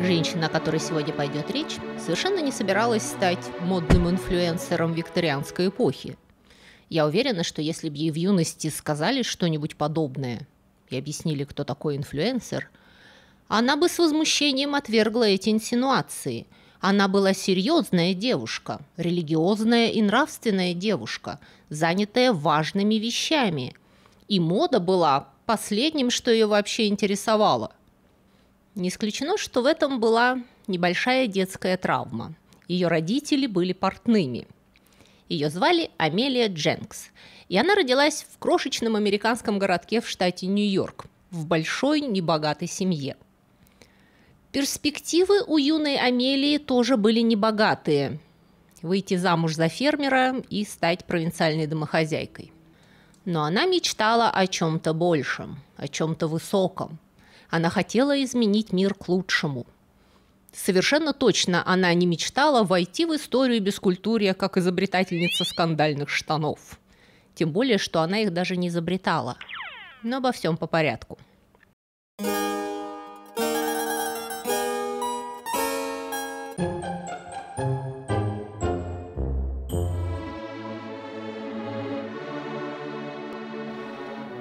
Женщина, о которой сегодня пойдет речь, совершенно не собиралась стать модным инфлюенсером викторианской эпохи. Я уверена, что если бы ей в юности сказали что-нибудь подобное и объяснили, кто такой инфлюенсер, она бы с возмущением отвергла эти инсинуации. Она была серьезная девушка, религиозная и нравственная девушка, занятая важными вещами. И мода была последним, что ее вообще интересовало – не исключено, что в этом была небольшая детская травма. Ее родители были портными. Ее звали Амелия Дженкс, и она родилась в крошечном американском городке в штате Нью-Йорк, в большой небогатой семье. Перспективы у юной Амелии тоже были небогатые. Выйти замуж за фермера и стать провинциальной домохозяйкой. Но она мечтала о чем-то большем, о чем-то высоком – она хотела изменить мир к лучшему. Совершенно точно она не мечтала войти в историю бескультурья как изобретательница скандальных штанов. Тем более, что она их даже не изобретала. Но обо всем по порядку. Thank you.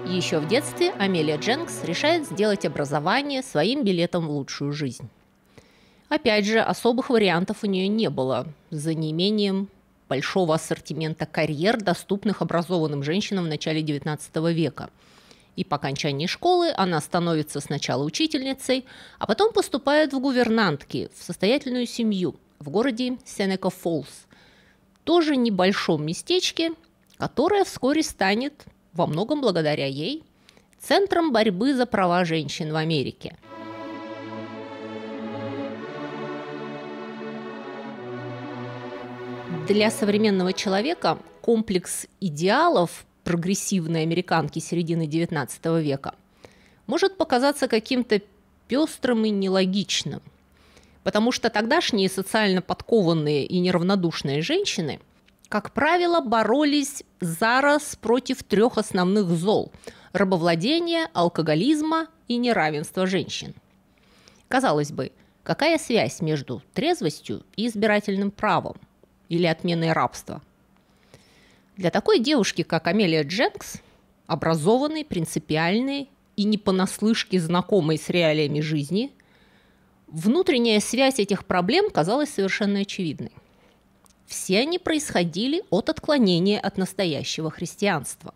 Еще в детстве Амелия Дженкс решает сделать образование своим билетом в лучшую жизнь. Опять же, особых вариантов у нее не было, за неимением большого ассортимента карьер, доступных образованным женщинам в начале XIX века. И по окончании школы она становится сначала учительницей, а потом поступает в гувернантки, в состоятельную семью в городе Сенека Фолс, тоже небольшом местечке, которое вскоре станет во многом благодаря ей, центром борьбы за права женщин в Америке. Для современного человека комплекс идеалов прогрессивной американки середины XIX века может показаться каким-то пестрым и нелогичным, потому что тогдашние социально подкованные и неравнодушные женщины – как правило, боролись за зараз против трех основных зол – рабовладения, алкоголизма и неравенства женщин. Казалось бы, какая связь между трезвостью и избирательным правом или отменой рабства? Для такой девушки, как Амелия Дженкс, образованной, принципиальной и не понаслышке знакомой с реалиями жизни, внутренняя связь этих проблем казалась совершенно очевидной – все они происходили от отклонения от настоящего христианства.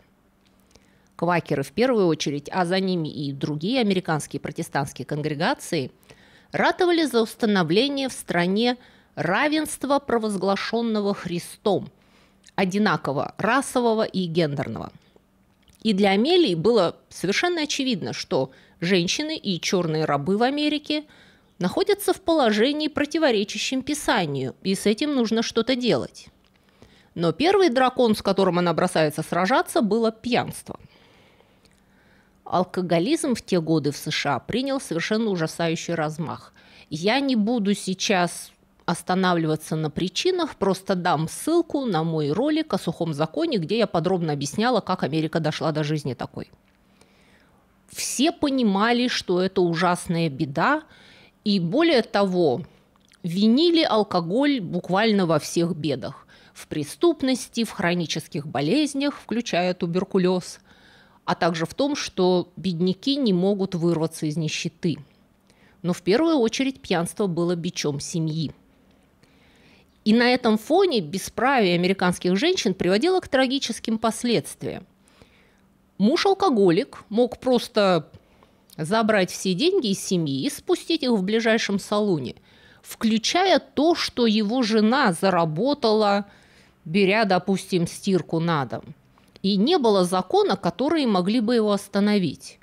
Квакеры в первую очередь, а за ними и другие американские протестантские конгрегации ратовали за установление в стране равенства, провозглашенного Христом, одинаково расового и гендерного. И для Амелии было совершенно очевидно, что женщины и черные рабы в Америке – находятся в положении, противоречащем Писанию, и с этим нужно что-то делать. Но первый дракон, с которым она бросается сражаться, было пьянство. Алкоголизм в те годы в США принял совершенно ужасающий размах. Я не буду сейчас останавливаться на причинах, просто дам ссылку на мой ролик о сухом законе, где я подробно объясняла, как Америка дошла до жизни такой. Все понимали, что это ужасная беда, и более того, винили алкоголь буквально во всех бедах. В преступности, в хронических болезнях, включая туберкулез, а также в том, что бедняки не могут вырваться из нищеты. Но в первую очередь пьянство было бичом семьи. И на этом фоне бесправие американских женщин приводило к трагическим последствиям. Муж-алкоголик мог просто Забрать все деньги из семьи и спустить их в ближайшем салоне, включая то, что его жена заработала, беря, допустим, стирку на дом. И не было закона, которые могли бы его остановить.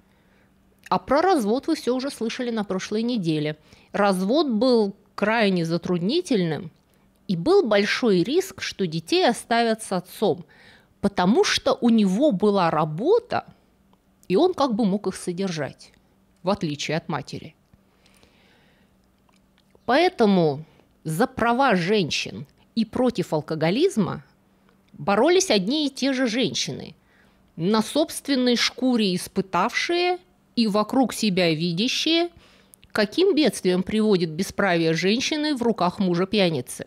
А про развод вы все уже слышали на прошлой неделе. Развод был крайне затруднительным, и был большой риск, что детей оставят с отцом, потому что у него была работа, и он как бы мог их содержать в отличие от матери. Поэтому за права женщин и против алкоголизма боролись одни и те же женщины, на собственной шкуре испытавшие и вокруг себя видящие, каким бедствием приводит бесправие женщины в руках мужа-пьяницы.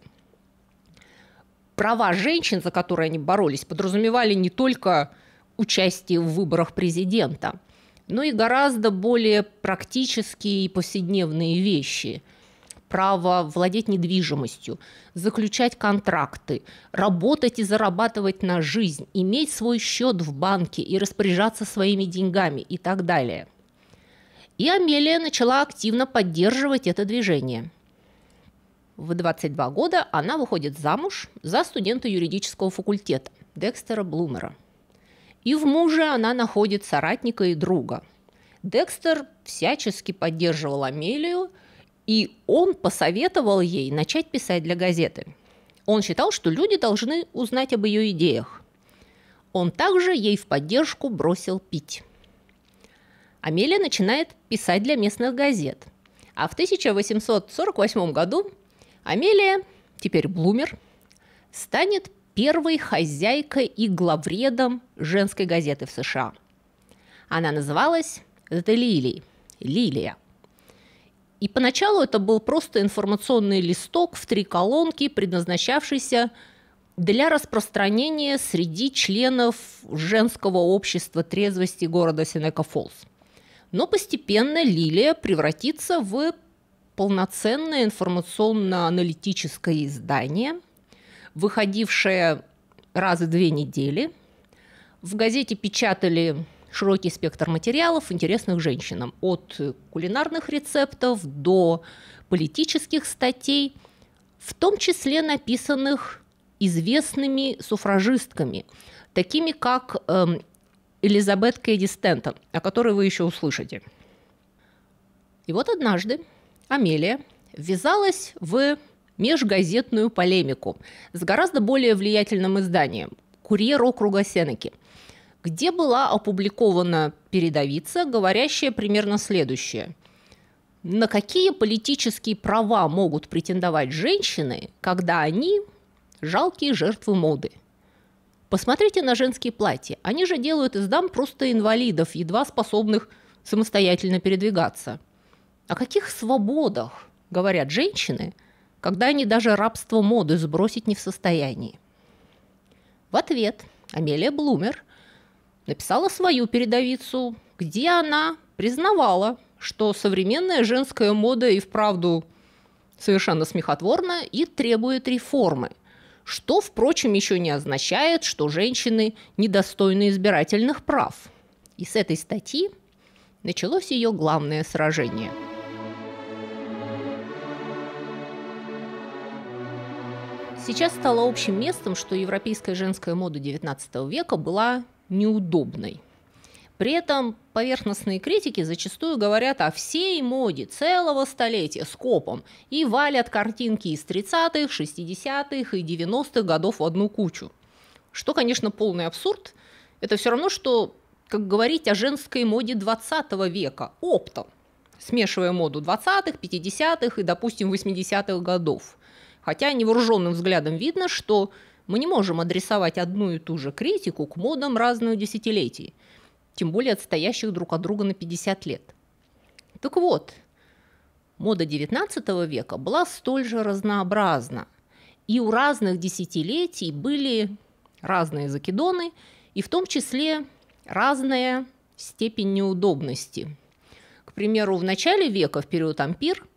Права женщин, за которые они боролись, подразумевали не только участие в выборах президента – ну и гораздо более практические и повседневные вещи – право владеть недвижимостью, заключать контракты, работать и зарабатывать на жизнь, иметь свой счет в банке и распоряжаться своими деньгами и так далее. И Амелия начала активно поддерживать это движение. В 22 года она выходит замуж за студента юридического факультета Декстера Блумера – и в муже она находит соратника и друга. Декстер всячески поддерживал Амелию, и он посоветовал ей начать писать для газеты. Он считал, что люди должны узнать об ее идеях. Он также ей в поддержку бросил пить. Амелия начинает писать для местных газет. А в 1848 году Амелия, теперь Блумер, станет первой хозяйкой и главредом женской газеты в США. Она называлась «The Lily» – «Лилия». И поначалу это был просто информационный листок в три колонки, предназначавшийся для распространения среди членов женского общества трезвости города Синека Фолс. Но постепенно Лилия превратится в полноценное информационно-аналитическое издание – выходившая раза две недели. В газете печатали широкий спектр материалов, интересных женщинам, от кулинарных рецептов до политических статей, в том числе написанных известными суфражистками, такими как эм, Элизабет Кэдди Стентон, о которой вы еще услышите. И вот однажды Амелия ввязалась в межгазетную полемику с гораздо более влиятельным изданием «Курьер округа Сенеки», где была опубликована передовица, говорящая примерно следующее. На какие политические права могут претендовать женщины, когда они – жалкие жертвы моды? Посмотрите на женские платья. Они же делают из дам просто инвалидов, едва способных самостоятельно передвигаться. О каких свободах говорят женщины – когда они даже рабство моды сбросить не в состоянии. В ответ Амелия Блумер написала свою передовицу, где она признавала, что современная женская мода и вправду совершенно смехотворна и требует реформы, что, впрочем, еще не означает, что женщины недостойны избирательных прав. И с этой статьи началось ее главное сражение – сейчас стало общим местом, что европейская женская мода XIX века была неудобной. При этом поверхностные критики зачастую говорят о всей моде целого столетия с копом и валят картинки из 30-х, 60-х и 90-х годов в одну кучу. Что, конечно, полный абсурд. Это все равно, что как говорить о женской моде 20 века оптом, смешивая моду 20-х, 50-х и, допустим, 80-х годов. Хотя невооруженным взглядом видно, что мы не можем адресовать одну и ту же критику к модам разных десятилетий, тем более отстоящих друг от друга на 50 лет. Так вот, мода XIX века была столь же разнообразна, и у разных десятилетий были разные закидоны, и в том числе разная степень неудобности. К примеру, в начале века, в период ампир,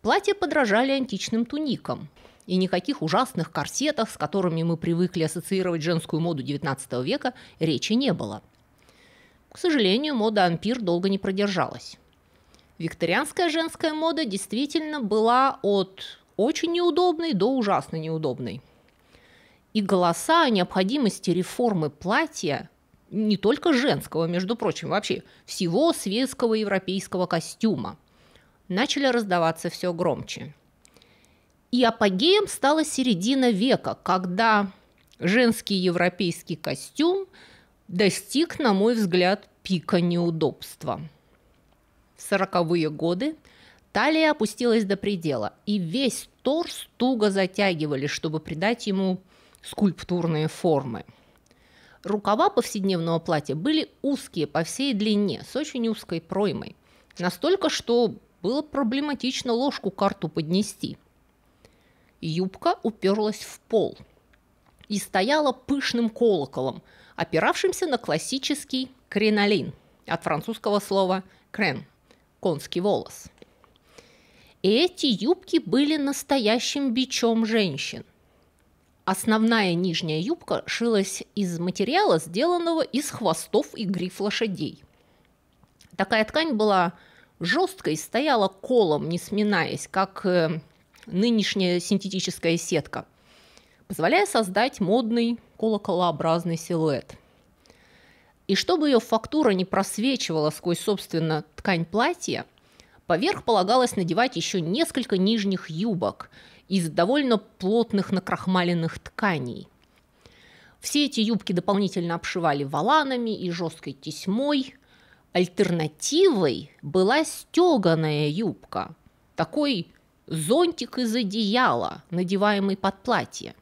платья подражали античным туникам – и никаких ужасных корсетов, с которыми мы привыкли ассоциировать женскую моду XIX века, речи не было. К сожалению, мода ампир долго не продержалась. Викторианская женская мода действительно была от очень неудобной до ужасно неудобной. И голоса о необходимости реформы платья не только женского, между прочим, вообще всего светского европейского костюма начали раздаваться все громче – и апогеем стала середина века, когда женский европейский костюм достиг, на мой взгляд, пика неудобства. В сороковые годы талия опустилась до предела, и весь торс туго затягивали, чтобы придать ему скульптурные формы. Рукава повседневного платья были узкие по всей длине, с очень узкой проймой. Настолько, что было проблематично ложку карту поднести – Юбка уперлась в пол и стояла пышным колоколом, опиравшимся на классический кринолин от французского слова «крен» – конский волос. И Эти юбки были настоящим бичом женщин. Основная нижняя юбка шилась из материала, сделанного из хвостов и гриф лошадей. Такая ткань была жесткой, стояла колом, не сминаясь, как э, нынешняя синтетическая сетка, позволяя создать модный колоколообразный силуэт. И чтобы ее фактура не просвечивала сквозь, собственно, ткань платья, поверх полагалось надевать еще несколько нижних юбок из довольно плотных накрахмаленных тканей. Все эти юбки дополнительно обшивали валанами и жесткой тесьмой. Альтернативой была стеганая юбка, такой зонтик из одеяла, надеваемый под платье.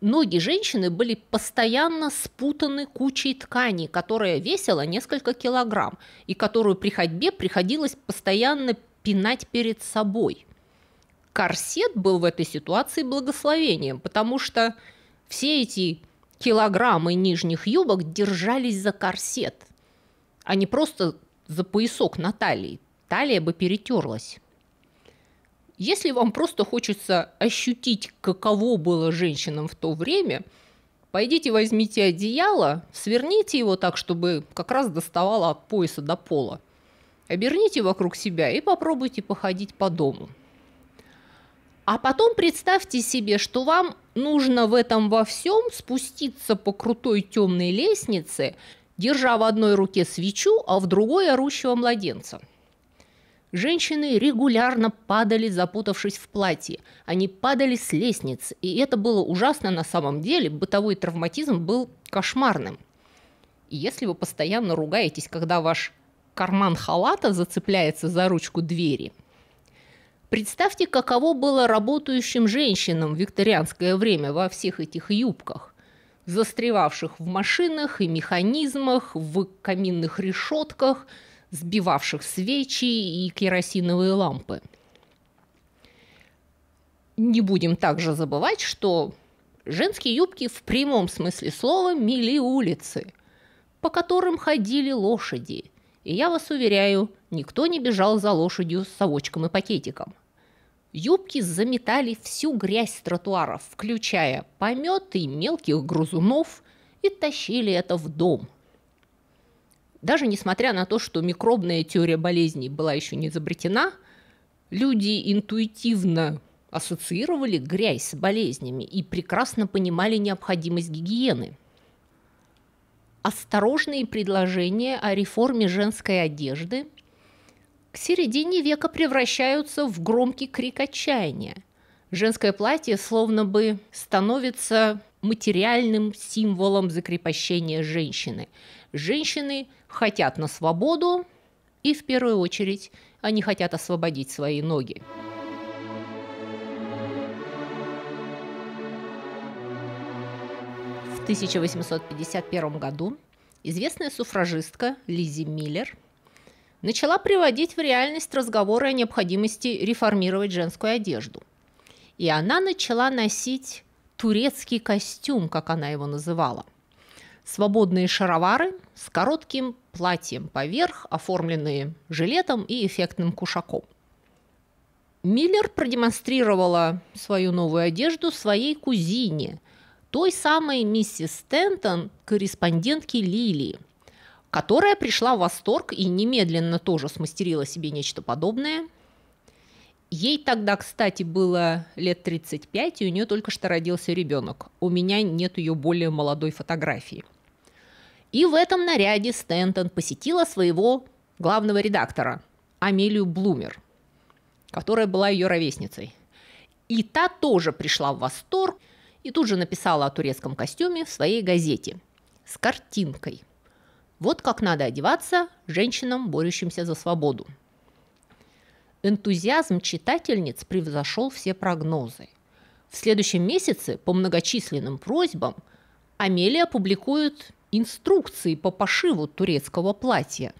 Ноги женщины были постоянно спутаны кучей ткани, которая весила несколько килограмм и которую при ходьбе приходилось постоянно пинать перед собой. Корсет был в этой ситуации благословением, потому что все эти килограммы нижних юбок держались за корсет, а не просто за поясок на талии. Талия бы перетерлась. Если вам просто хочется ощутить, каково было женщинам в то время, пойдите возьмите одеяло, сверните его так, чтобы как раз доставало от пояса до пола. Оберните вокруг себя и попробуйте походить по дому. А потом представьте себе, что вам нужно в этом во всем спуститься по крутой темной лестнице, держа в одной руке свечу, а в другой орущего младенца – Женщины регулярно падали, запутавшись в платье. Они падали с лестниц, и это было ужасно на самом деле. Бытовой травматизм был кошмарным. И если вы постоянно ругаетесь, когда ваш карман халата зацепляется за ручку двери, представьте, каково было работающим женщинам в викторианское время во всех этих юбках застревавших в машинах и механизмах, в каминных решетках – сбивавших свечи и керосиновые лампы. Не будем также забывать, что женские юбки в прямом смысле слова мели улицы, по которым ходили лошади. И я вас уверяю, никто не бежал за лошадью с совочком и пакетиком. Юбки заметали всю грязь с тротуаров, включая пометы и мелких грызунов, и тащили это в дом – даже несмотря на то, что микробная теория болезней была еще не изобретена, люди интуитивно ассоциировали грязь с болезнями и прекрасно понимали необходимость гигиены. Осторожные предложения о реформе женской одежды к середине века превращаются в громкий крик отчаяния. Женское платье словно бы становится материальным символом закрепощения женщины. Женщины хотят на свободу, и в первую очередь они хотят освободить свои ноги. В 1851 году известная суфражистка Лизи Миллер начала приводить в реальность разговоры о необходимости реформировать женскую одежду. И она начала носить турецкий костюм, как она его называла – Свободные шаровары с коротким платьем поверх, оформленные жилетом и эффектным кушаком. Миллер продемонстрировала свою новую одежду своей кузине, той самой миссис Стентон, корреспондентке Лилии, которая пришла в восторг и немедленно тоже смастерила себе нечто подобное. Ей тогда, кстати, было лет 35, и у нее только что родился ребенок. У меня нет ее более молодой фотографии – и в этом наряде Стэнтон посетила своего главного редактора, Амелию Блумер, которая была ее ровесницей. И та тоже пришла в восторг и тут же написала о турецком костюме в своей газете с картинкой. Вот как надо одеваться женщинам, борющимся за свободу. Энтузиазм читательниц превзошел все прогнозы. В следующем месяце по многочисленным просьбам Амелия публикует инструкции по пошиву турецкого платья,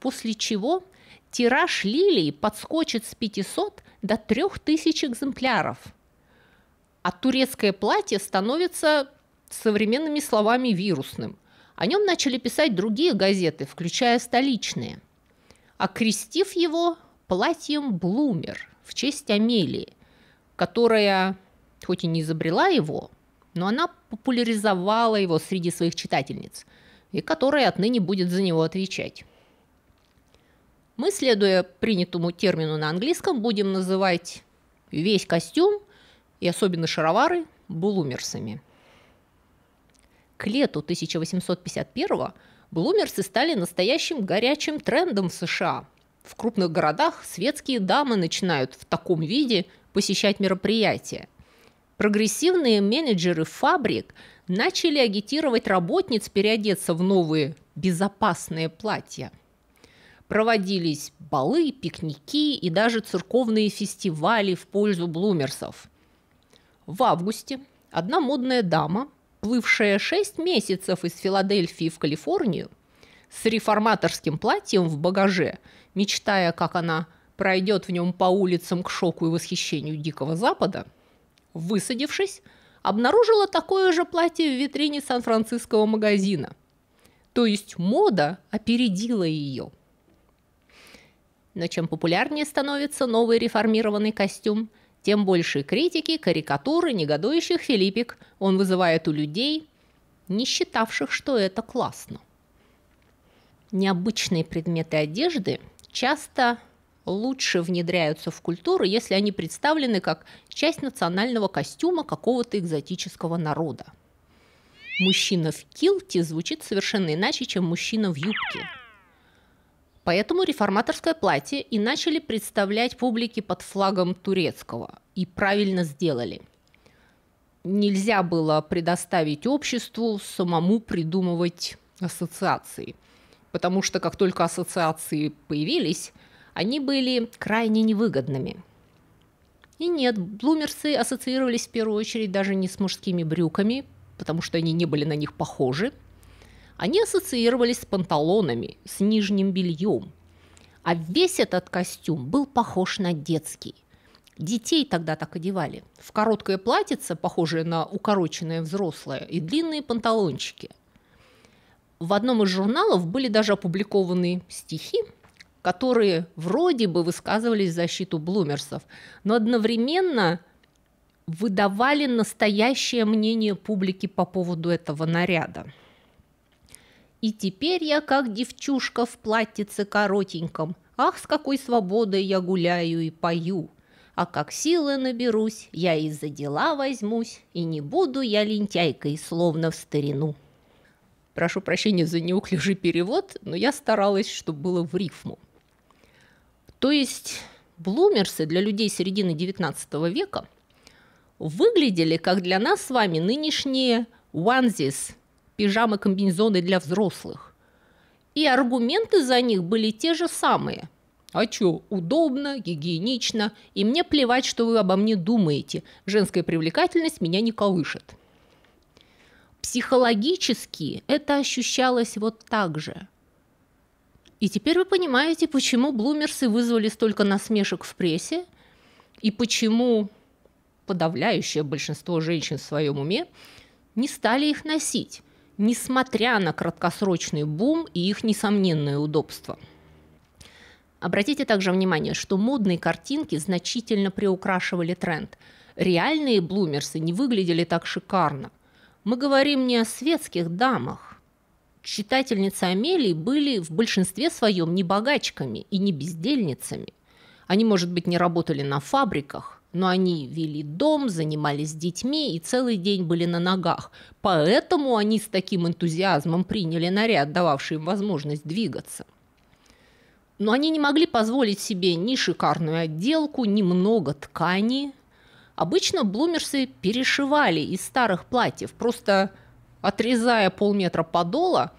после чего тираж лилии подскочит с 500 до 3000 экземпляров, а турецкое платье становится современными словами вирусным. О нем начали писать другие газеты, включая столичные, окрестив его платьем «Блумер» в честь Амелии, которая, хоть и не изобрела его, но она популяризовала его среди своих читательниц, и которая отныне будет за него отвечать. Мы, следуя принятому термину на английском, будем называть весь костюм и особенно шаровары булумерсами. К лету 1851 блумерсы стали настоящим горячим трендом в США. В крупных городах светские дамы начинают в таком виде посещать мероприятия, Прогрессивные менеджеры фабрик начали агитировать работниц переодеться в новые безопасные платья. Проводились балы, пикники и даже церковные фестивали в пользу блумерсов. В августе одна модная дама, плывшая 6 месяцев из Филадельфии в Калифорнию, с реформаторским платьем в багаже, мечтая, как она пройдет в нем по улицам к шоку и восхищению Дикого Запада – Высадившись, обнаружила такое же платье в витрине сан францисского магазина. То есть мода опередила ее. Но чем популярнее становится новый реформированный костюм, тем больше критики, карикатуры, негодующих Филиппик он вызывает у людей, не считавших, что это классно. Необычные предметы одежды часто лучше внедряются в культуру, если они представлены как часть национального костюма какого-то экзотического народа. Мужчина в килте звучит совершенно иначе, чем мужчина в юбке. Поэтому реформаторское платье и начали представлять публике под флагом турецкого. И правильно сделали. Нельзя было предоставить обществу самому придумывать ассоциации. Потому что как только ассоциации появились, они были крайне невыгодными. И нет, блумерсы ассоциировались в первую очередь даже не с мужскими брюками, потому что они не были на них похожи. Они ассоциировались с панталонами, с нижним бельем. А весь этот костюм был похож на детский. Детей тогда так одевали. В короткое платьице, похожее на укороченное взрослое, и длинные панталончики. В одном из журналов были даже опубликованы стихи, которые вроде бы высказывались в защиту блумерсов, но одновременно выдавали настоящее мнение публики по поводу этого наряда. И теперь я как девчушка в платьице коротеньком. Ах, с какой свободой я гуляю и пою. А как силы наберусь, я и за дела возьмусь, и не буду я лентяйкой, словно в старину. Прошу прощения за неуклюжий перевод, но я старалась, чтобы было в рифму. То есть блумерсы для людей середины XIX века выглядели как для нас с вами нынешние ванзис, пижамы, комбинезоны для взрослых. И аргументы за них были те же самые. А чё, удобно, гигиенично, и мне плевать, что вы обо мне думаете. Женская привлекательность меня не колышет. Психологически это ощущалось вот так же – и теперь вы понимаете, почему блумерсы вызвали столько насмешек в прессе и почему подавляющее большинство женщин в своем уме не стали их носить, несмотря на краткосрочный бум и их несомненное удобство. Обратите также внимание, что модные картинки значительно приукрашивали тренд. Реальные блумерсы не выглядели так шикарно. Мы говорим не о светских дамах, читательницы Амелии были в большинстве своем не богачками и не бездельницами. Они, может быть, не работали на фабриках, но они вели дом, занимались детьми и целый день были на ногах. Поэтому они с таким энтузиазмом приняли наряд, дававший им возможность двигаться. Но они не могли позволить себе ни шикарную отделку, ни много ткани. Обычно блумерсы перешивали из старых платьев, просто отрезая полметра подола,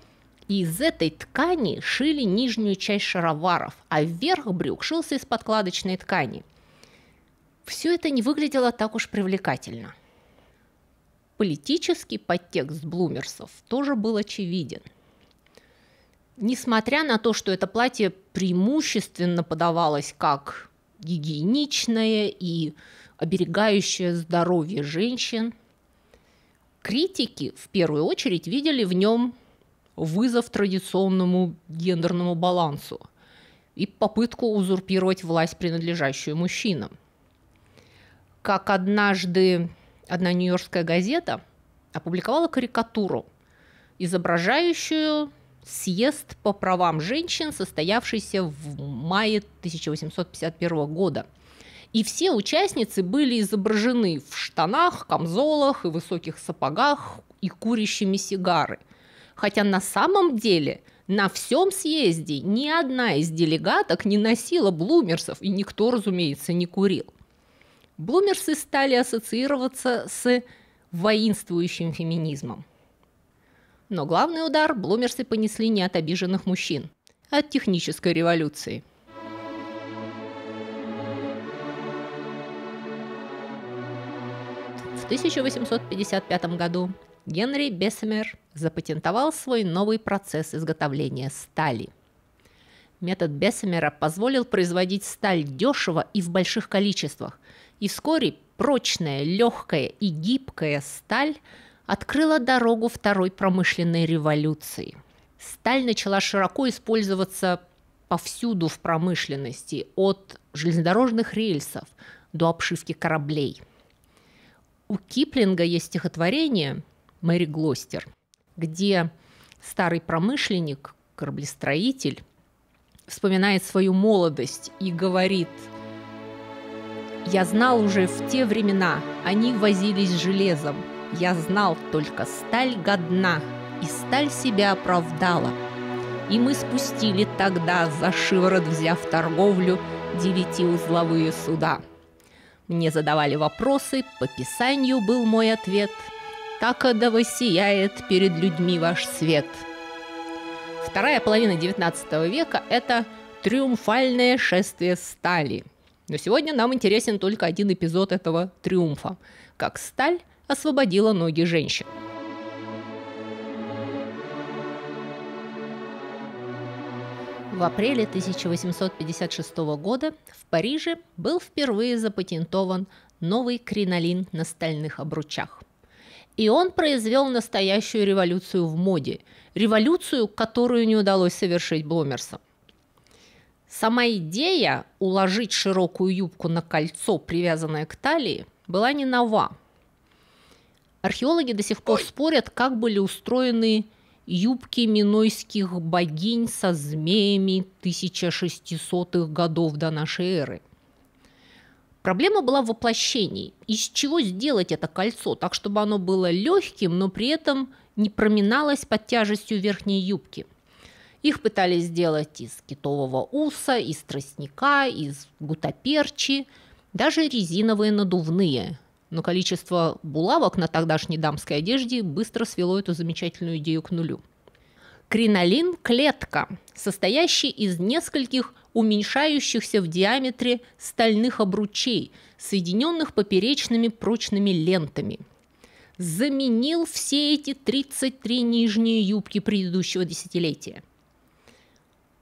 и из этой ткани шили нижнюю часть шароваров, а вверх брюк шился из подкладочной ткани. Все это не выглядело так уж привлекательно. Политический подтекст блумерсов тоже был очевиден. Несмотря на то, что это платье преимущественно подавалось как гигиеничное и оберегающее здоровье женщин – критики в первую очередь видели в нем вызов традиционному гендерному балансу и попытку узурпировать власть, принадлежащую мужчинам. Как однажды одна нью-йоркская газета опубликовала карикатуру, изображающую съезд по правам женщин, состоявшийся в мае 1851 года – и все участницы были изображены в штанах, камзолах и высоких сапогах и курящими сигары. Хотя на самом деле на всем съезде ни одна из делегаток не носила блумерсов, и никто, разумеется, не курил. Блумерсы стали ассоциироваться с воинствующим феминизмом. Но главный удар блумерсы понесли не от обиженных мужчин, а от технической революции – В 1855 году Генри Бессемер запатентовал свой новый процесс изготовления стали. Метод Бессемера позволил производить сталь дешево и в больших количествах, и вскоре прочная, легкая и гибкая сталь открыла дорогу второй промышленной революции. Сталь начала широко использоваться повсюду в промышленности, от железнодорожных рельсов до обшивки кораблей – у Киплинга есть стихотворение «Мэри Глостер», где старый промышленник, кораблестроитель, вспоминает свою молодость и говорит «Я знал уже в те времена, они возились железом, я знал только сталь годна, и сталь себя оправдала. И мы спустили тогда, за шиворот взяв торговлю, девятиузловые суда». Мне задавали вопросы, по писанию был мой ответ. Так да воссияет перед людьми ваш свет. Вторая половина XIX века – это триумфальное шествие стали. Но сегодня нам интересен только один эпизод этого триумфа – как сталь освободила ноги женщин. В апреле 1856 года в Париже был впервые запатентован новый кринолин на стальных обручах. И он произвел настоящую революцию в моде, революцию, которую не удалось совершить Бломерсом. Сама идея уложить широкую юбку на кольцо, привязанное к талии, была не нова. Археологи до сих пор спорят, как были устроены юбки минойских богинь со змеями 1600-х годов до нашей эры. Проблема была в воплощении. Из чего сделать это кольцо, так чтобы оно было легким, но при этом не проминалось под тяжестью верхней юбки. Их пытались сделать из китового уса, из тростника, из гутаперчи, даже резиновые надувные, но количество булавок на тогдашней дамской одежде быстро свело эту замечательную идею к нулю. Кринолин – клетка, состоящий из нескольких уменьшающихся в диаметре стальных обручей, соединенных поперечными прочными лентами. Заменил все эти 33 нижние юбки предыдущего десятилетия.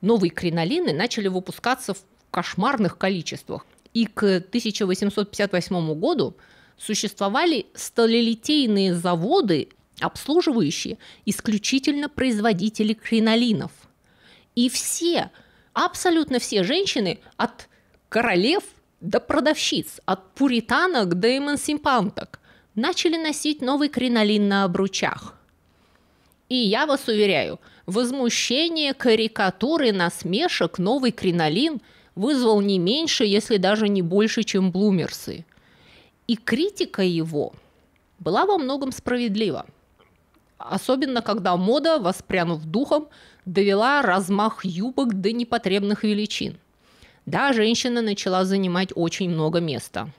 Новые кринолины начали выпускаться в кошмарных количествах, и к 1858 году – существовали сталелитейные заводы, обслуживающие исключительно производители кринолинов. И все, абсолютно все женщины, от королев до продавщиц, от пуританок до эмансипанток, начали носить новый кринолин на обручах. И я вас уверяю, возмущение, карикатуры, насмешек новый кринолин вызвал не меньше, если даже не больше, чем блумерсы – и критика его была во многом справедлива. Особенно, когда мода, воспрянув духом, довела размах юбок до непотребных величин. Да, женщина начала занимать очень много места.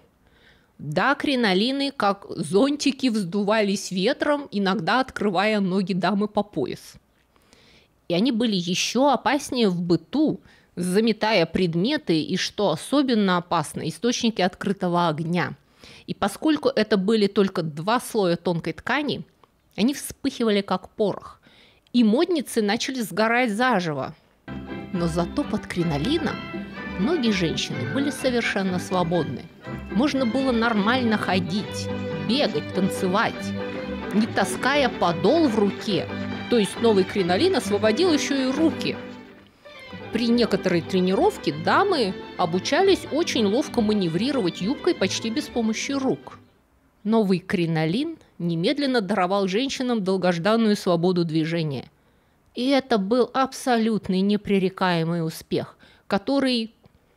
Да, кринолины, как зонтики, вздувались ветром, иногда открывая ноги дамы по пояс. И они были еще опаснее в быту, заметая предметы и, что особенно опасно, источники открытого огня – и поскольку это были только два слоя тонкой ткани, они вспыхивали как порох. И модницы начали сгорать заживо. Но зато под кринолином ноги женщины были совершенно свободны. Можно было нормально ходить, бегать, танцевать, не таская подол в руке. То есть новый кринолин освободил еще и руки – при некоторой тренировке дамы обучались очень ловко маневрировать юбкой почти без помощи рук. Новый кринолин немедленно даровал женщинам долгожданную свободу движения. И это был абсолютный непререкаемый успех, который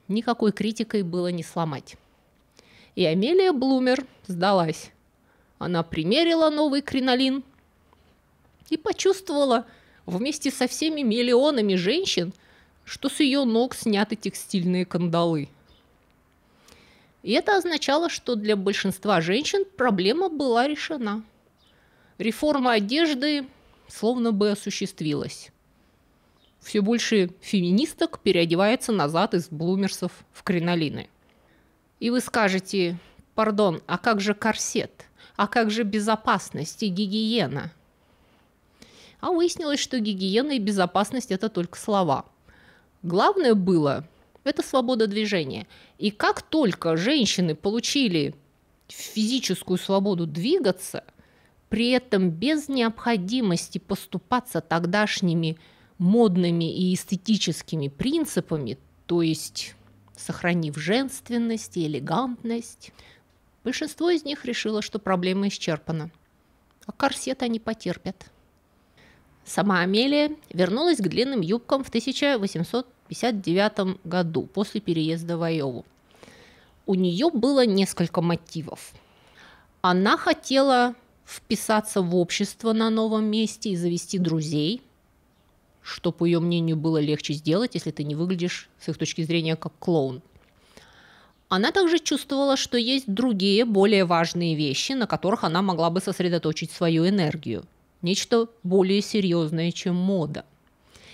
никакой критикой было не сломать. И Амелия Блумер сдалась. Она примерила новый кринолин и почувствовала вместе со всеми миллионами женщин – что с ее ног сняты текстильные кандалы. И это означало, что для большинства женщин проблема была решена. Реформа одежды словно бы осуществилась. Все больше феминисток переодевается назад из блумерсов в кринолины. И вы скажете, пардон, а как же корсет? А как же безопасность и гигиена? А выяснилось, что гигиена и безопасность – это только слова – Главное было – это свобода движения. И как только женщины получили физическую свободу двигаться, при этом без необходимости поступаться тогдашними модными и эстетическими принципами, то есть сохранив женственность и элегантность, большинство из них решило, что проблема исчерпана, а корсет они потерпят. Сама Амелия вернулась к длинным юбкам в 1800 1959 году, после переезда в Айову. У нее было несколько мотивов. Она хотела вписаться в общество на новом месте и завести друзей, что, по ее мнению, было легче сделать, если ты не выглядишь, с их точки зрения, как клоун. Она также чувствовала, что есть другие, более важные вещи, на которых она могла бы сосредоточить свою энергию. Нечто более серьезное, чем мода.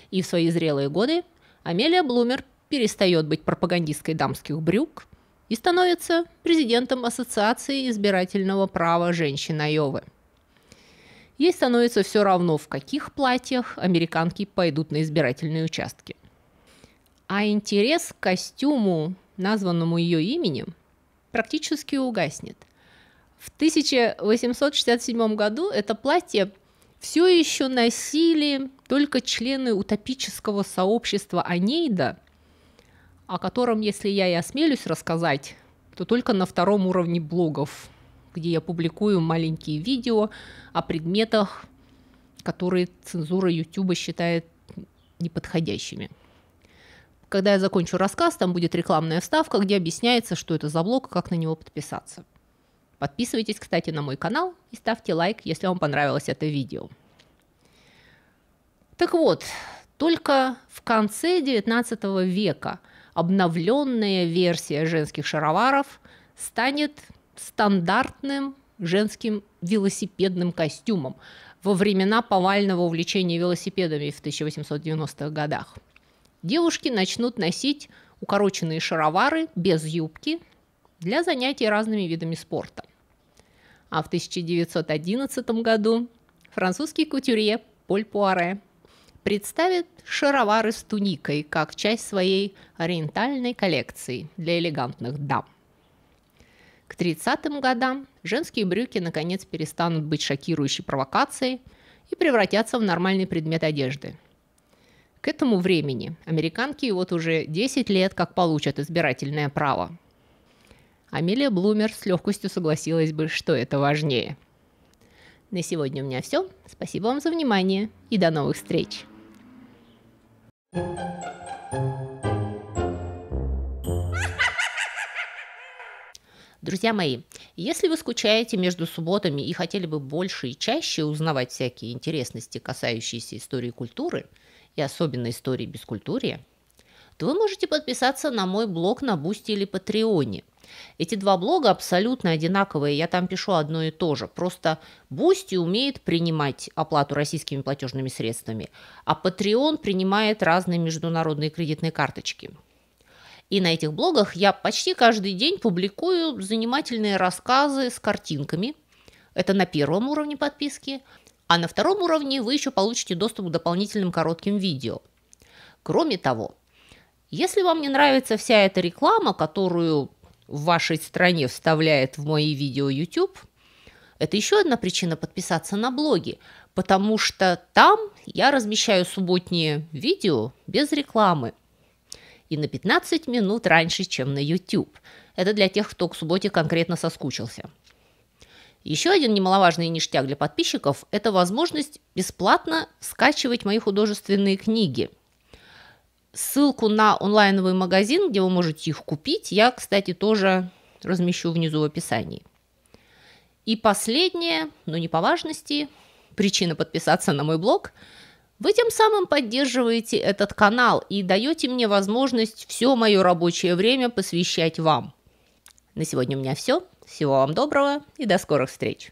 И в свои зрелые годы Амелия Блумер перестает быть пропагандисткой дамских брюк и становится президентом Ассоциации избирательного права женщин Айовы. Ей становится все равно, в каких платьях американки пойдут на избирательные участки. А интерес к костюму, названному ее именем, практически угаснет. В 1867 году это платье все еще носили только члены утопического сообщества Анейда, о котором, если я и осмелюсь рассказать, то только на втором уровне блогов, где я публикую маленькие видео о предметах, которые цензура YouTube считает неподходящими. Когда я закончу рассказ, там будет рекламная вставка, где объясняется, что это за блог и как на него подписаться. Подписывайтесь, кстати, на мой канал и ставьте лайк, если вам понравилось это видео. Так вот, только в конце XIX века обновленная версия женских шароваров станет стандартным женским велосипедным костюмом во времена повального увлечения велосипедами в 1890-х годах. Девушки начнут носить укороченные шаровары без юбки для занятий разными видами спорта а в 1911 году французский кутюрье Поль Пуаре представит шаровары с туникой как часть своей ориентальной коллекции для элегантных дам. К 30-м годам женские брюки наконец перестанут быть шокирующей провокацией и превратятся в нормальный предмет одежды. К этому времени американки вот уже 10 лет как получат избирательное право. Амелия Блумер с легкостью согласилась бы, что это важнее. На сегодня у меня все. Спасибо вам за внимание и до новых встреч! Друзья мои, если вы скучаете между субботами и хотели бы больше и чаще узнавать всякие интересности, касающиеся истории культуры и особенно истории бескультурия, то вы можете подписаться на мой блог на Бусти или Патреоне. Эти два блога абсолютно одинаковые, я там пишу одно и то же. Просто Бусти умеет принимать оплату российскими платежными средствами, а Patreon принимает разные международные кредитные карточки. И на этих блогах я почти каждый день публикую занимательные рассказы с картинками. Это на первом уровне подписки. А на втором уровне вы еще получите доступ к дополнительным коротким видео. Кроме того, если вам не нравится вся эта реклама, которую в вашей стране вставляет в мои видео YouTube, это еще одна причина подписаться на блоги, потому что там я размещаю субботние видео без рекламы и на 15 минут раньше, чем на YouTube. Это для тех, кто к субботе конкретно соскучился. Еще один немаловажный ништяк для подписчиков – это возможность бесплатно скачивать мои художественные книги – Ссылку на онлайновый магазин, где вы можете их купить, я, кстати, тоже размещу внизу в описании. И последнее, но не по важности, причина подписаться на мой блог. Вы тем самым поддерживаете этот канал и даете мне возможность все мое рабочее время посвящать вам. На сегодня у меня все. Всего вам доброго и до скорых встреч.